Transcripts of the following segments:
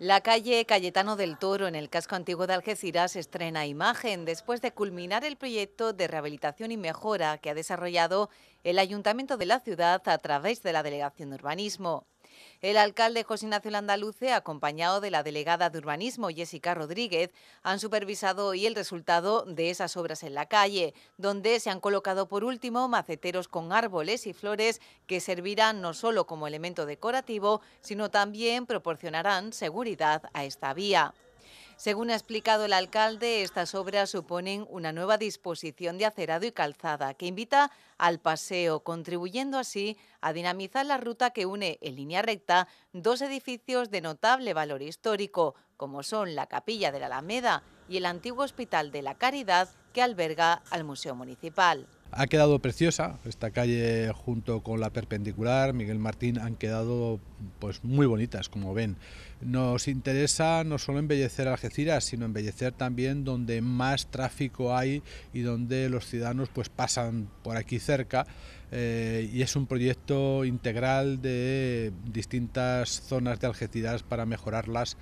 La calle Cayetano del Toro en el casco antiguo de Algeciras estrena imagen después de culminar el proyecto de rehabilitación y mejora que ha desarrollado el Ayuntamiento de la ciudad a través de la Delegación de Urbanismo. El alcalde José Ignacio Landaluce, acompañado de la delegada de urbanismo Jessica Rodríguez, han supervisado hoy el resultado de esas obras en la calle, donde se han colocado por último maceteros con árboles y flores que servirán no solo como elemento decorativo, sino también proporcionarán seguridad a esta vía. Según ha explicado el alcalde, estas obras suponen una nueva disposición de acerado y calzada que invita al paseo, contribuyendo así a dinamizar la ruta que une en línea recta dos edificios de notable valor histórico, como son la Capilla de la Alameda y el antiguo Hospital de la Caridad que alberga al Museo Municipal. Ha quedado preciosa, esta calle junto con la perpendicular, Miguel Martín, han quedado pues muy bonitas, como ven. Nos interesa no solo embellecer Algeciras, sino embellecer también donde más tráfico hay y donde los ciudadanos pues pasan por aquí cerca. Eh, y es un proyecto integral de distintas zonas de Algeciras para mejorarlas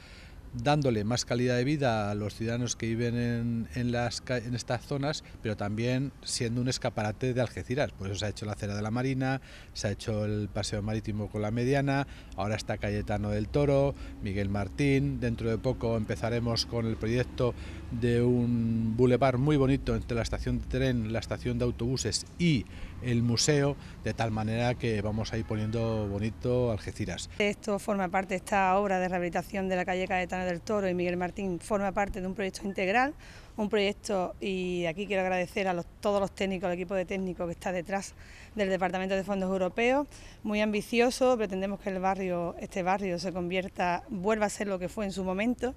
dándole más calidad de vida a los ciudadanos que viven en, estas zonas, pero también siendo un escaparate de Algeciras. Por eso se ha hecho la acera de la Marina, se ha hecho el paseo marítimo con la Mediana, ahora está Cayetano del Toro, Miguel Martín. Dentro de poco empezaremos con el proyecto de un bulevar muy bonito entre la estación de tren, la estación de autobuses y el museo, de tal manera que vamos a ir poniendo bonito Algeciras. Esto forma parte de esta obra de rehabilitación de la calle Cayetano del Toro y Miguel Martín forma parte de un proyecto integral, un proyecto, y aquí quiero agradecer a todos los técnicos, al equipo de técnicos que está detrás del Departamento de Fondos Europeos, muy ambicioso, pretendemos que el barrio, este barrio se convierta, vuelva a ser lo que fue en su momento,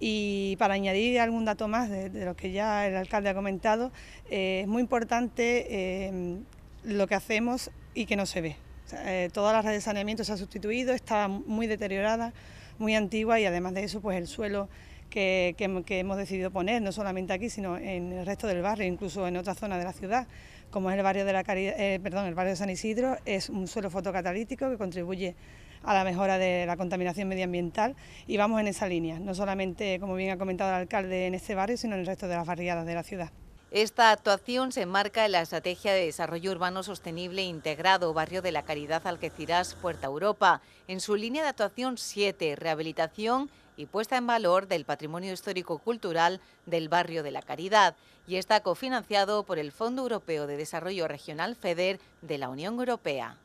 y para añadir algún dato más de, lo que ya el alcalde ha comentado, eh, es muy importante eh, lo que hacemos y que no se ve. Eh, toda la red de saneamiento se ha sustituido, está muy deteriorada, muy antigua y además de eso pues el suelo que, hemos decidido poner, no solamente aquí, sino en el resto del barrio, incluso en otra zona de la ciudad, como es el barrio de la eh, perdón, el barrio de San Isidro, es un suelo fotocatalítico que contribuye a la mejora de la contaminación medioambiental y vamos en esa línea, no solamente, como bien ha comentado el alcalde, en este barrio, sino en el resto de las barriadas de la ciudad. Esta actuación se enmarca en la Estrategia de Desarrollo Urbano Sostenible e Integrado Barrio de la Caridad Algeciras Puerta Europa, en su línea de actuación 7, rehabilitación y puesta en valor del patrimonio histórico-cultural del barrio de la Caridad, y está cofinanciado por el Fondo Europeo de Desarrollo Regional FEDER de la Unión Europea.